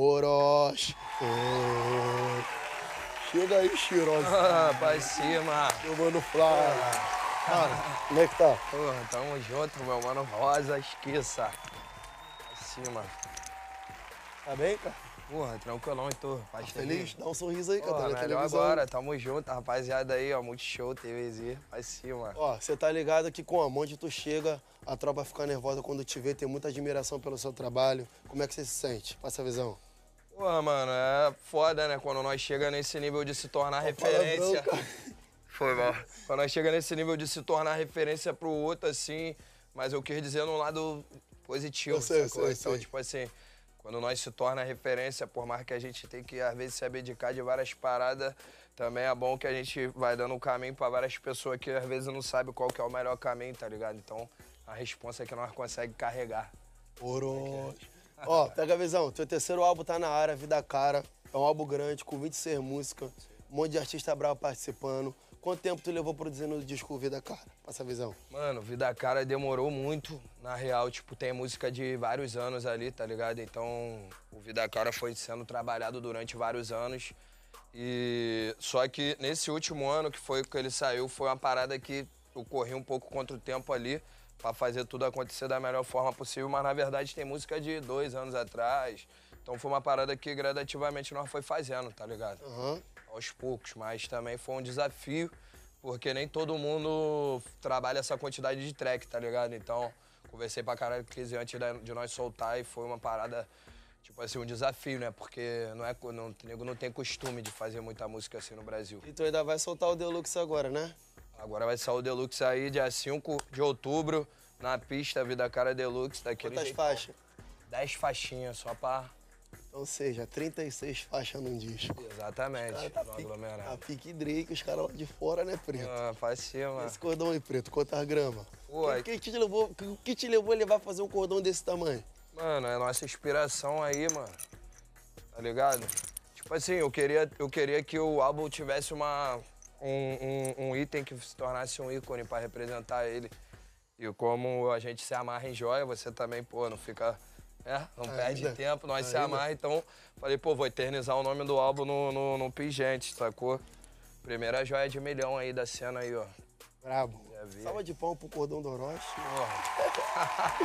Orochi. É. Chega aí, Chiroz. Ah, pra cima. Meu mano Flávio. Cara, como é que tá? Porra, tamo junto, meu mano Rosa, esqueça. Pra cima. Tá bem, cara? Porra, tranquilão e tu. Tá feliz? Dá um sorriso aí, cara. Tá melhor agora, tamo junto, rapaziada aí, ó. Muito show, TVZ. Pra cima. Ó, você tá ligado que com a mão de tu chega, a tropa fica nervosa quando te vê, tem muita admiração pelo seu trabalho. Como é que você se sente? Passa a visão. Porra, mano, é foda, né? Quando nós chega nesse nível de se tornar referência. Palavrão, Foi mal. Quando nós chega nesse nível de se tornar referência pro outro, assim. Mas eu quis dizer num lado positivo. Eu sei, Eu sei, então, sei. tipo assim, quando nós se torna referência, por mais que a gente tem que, às vezes, se abdicar de várias paradas, também é bom que a gente vai dando um caminho para várias pessoas que, às vezes, não sabe qual que é o melhor caminho, tá ligado? Então, a resposta é que nós conseguimos carregar. Oros. Ó, pega a visão. Teu terceiro álbum tá na área, Vida Cara. É um álbum grande, com 26 músicas, um monte de artista bravo participando. Quanto tempo tu levou produzindo o disco Vida Cara? Passa a visão. Mano, Vida Cara demorou muito. Na real, tipo, tem música de vários anos ali, tá ligado? Então, o Vida Cara foi sendo trabalhado durante vários anos. E só que nesse último ano que foi que ele saiu, foi uma parada que ocorreu um pouco contra o tempo ali para fazer tudo acontecer da melhor forma possível, mas na verdade tem música de dois anos atrás. Então foi uma parada que gradativamente nós foi fazendo, tá ligado? Uhum. Aos poucos, mas também foi um desafio, porque nem todo mundo trabalha essa quantidade de track, tá ligado? Então, conversei pra caralho com o antes de nós soltar e foi uma parada tipo assim, um desafio, né? Porque não é, não, nego não tem costume de fazer muita música assim no Brasil. E tu ainda vai soltar o Deluxe agora, né? Agora vai sair o Deluxe aí, dia 5 de outubro, na pista Vida Cara Deluxe. Daquele Quantas jeito. faixas? 10 faixinhas só pra... Ou seja, 36 faixas num disco. Exatamente, cara tá pique, aglomerado. A tá pique Drake, os caras lá de fora, né, Preto? Ah, faz mano. Esse cordão aí, Preto, quantas gramas? O que, que, te levou, o que te levou a levar a fazer um cordão desse tamanho? Mano, é nossa inspiração aí, mano. Tá ligado? Tipo assim, eu queria, eu queria que o álbum tivesse uma um, um, um item que se tornasse um ícone para representar ele. E como a gente se amarra em joia, você também, pô, não fica. É, não Ainda. perde tempo, nós Ainda. se amarra. Então, falei, pô, vou eternizar o nome do álbum no, no, no pingente, sacou? Primeira joia de milhão aí da cena aí, ó. Brabo. Salva de pão pro cordão do Orochi.